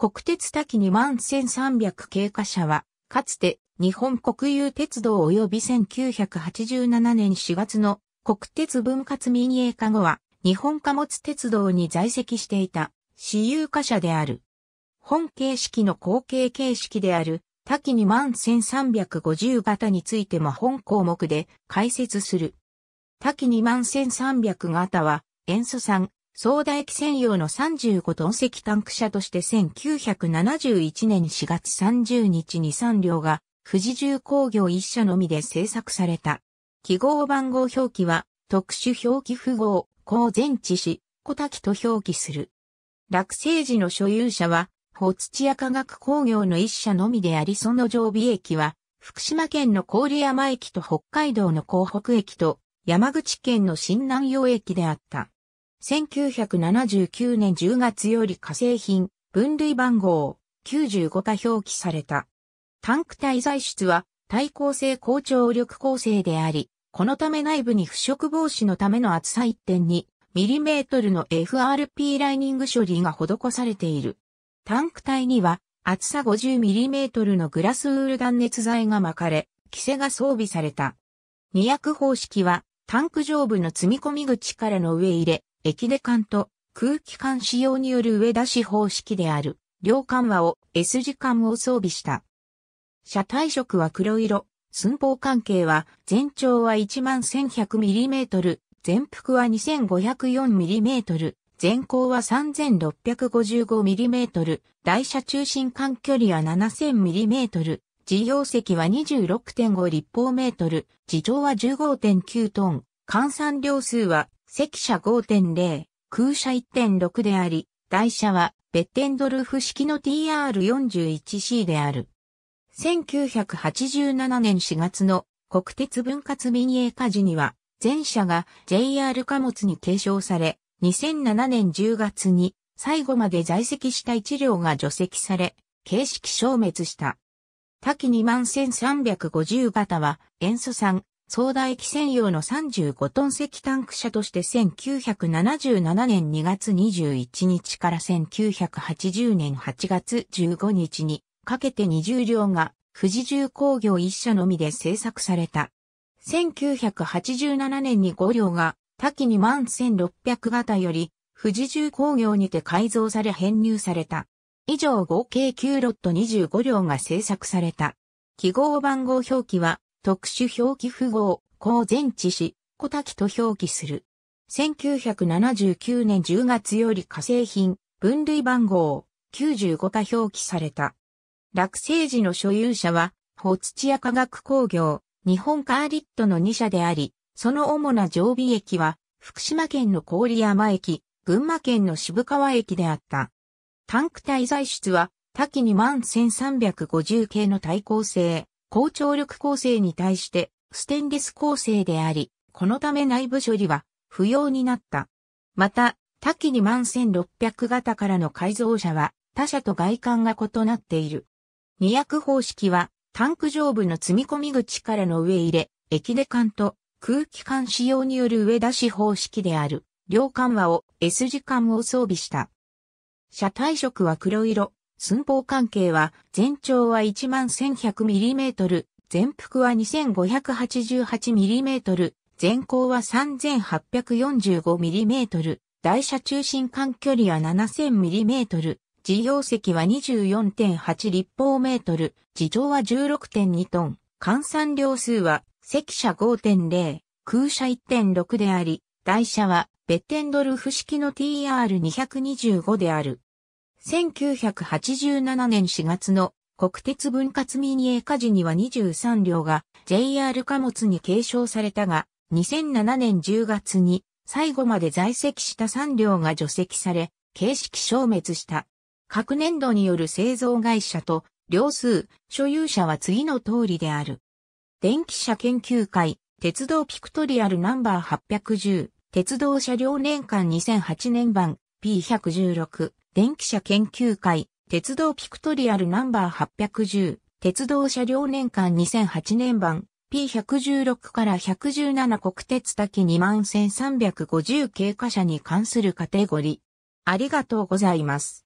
国鉄多岐2万1300経過者は、かつて日本国有鉄道及び1987年4月の国鉄分割民営化後は日本貨物鉄道に在籍していた私有貨車である。本形式の後継形式である多岐2万1350型についても本項目で解説する。多岐2万1300型は塩素酸、総大駅専用の35トン石タンク車として1971年4月30日に3両が富士重工業1社のみで製作された。記号番号表記は特殊表記符号、高前置し、小滝と表記する。落成時の所有者は、法土屋化学工業の1社のみでありその常備駅は、福島県の郡山駅と北海道の港北駅と、山口県の新南洋駅であった。1979年10月より化成品、分類番号95が表記された。タンク体材質は耐抗性高張力構成であり、このため内部に腐食防止のための厚さ 1.2mm の FRP ライニング処理が施されている。タンク体には厚さ 50mm のグラスウール断熱材が巻かれ、規制が装備された。二役方式はタンク上部の積み込み口からの上入れ、駅で管と空気管使用による上出し方式である、両間和を S 字間を装備した。車体色は黒色、寸法関係は全長は 11,100mm、全幅は 2504mm、全高は 3655mm、台車中心間距離は 7000mm、事業席は26.5立方メートル、自重は15.9トン、換算量数は赤車5.0、空車1.6であり、台車はベッテンドルフ式の TR41C である。1987年4月の国鉄分割民営化時には、全車が JR 貨物に継承され、2007年10月に最後まで在籍した1両が除籍され、形式消滅した。多岐2万1350型は、塩素酸、総大機専用の35トン石タンク車として1977年2月21日から1980年8月15日にかけて20両が富士重工業1社のみで製作された。1987年に5両が多岐2万1600型より富士重工業にて改造され編入された。以上合計9ロット25両が製作された。記号番号表記は特殊表記符号、公前置し、小滝と表記する。1979年10月より化成品、分類番号、95化表記された。落成時の所有者は、保土屋化学工業、日本カーリットの2社であり、その主な常備駅は、福島県の郡山駅、群馬県の渋川駅であった。タンク体材質は、多岐2万1350系の耐候性、高張力構成に対してステンレス構成であり、このため内部処理は不要になった。また、多岐に万1600型からの改造車は他車と外観が異なっている。二役方式はタンク上部の積み込み口からの上入れ、液出管と空気管使用による上出し方式である。両緩和を S 字管を装備した。車体色は黒色、寸法関係は、全長は 11,100mm、全幅は 2588mm、全高は 3845mm、台車中心間距離は 7000mm、事業席は24.8立方メートル、地上は16.2トン、換算量数は、赤車5.0、空車1.6であり、台車は、ベッテンドルフ式の TR225 である。1987年4月の国鉄分割民営化時には23両が JR 貨物に継承されたが、2007年10月に最後まで在籍した3両が除籍され、形式消滅した。各年度による製造会社と両数、所有者は次の通りである。電気車研究会、鉄道ピクトリアルナンバー810、鉄道車両年間2008年版 P116、電気車研究会、鉄道ピクトリアルナンバー810、鉄道車両年間2008年版、P116 から117国鉄滝21350経過者に関するカテゴリー。ありがとうございます。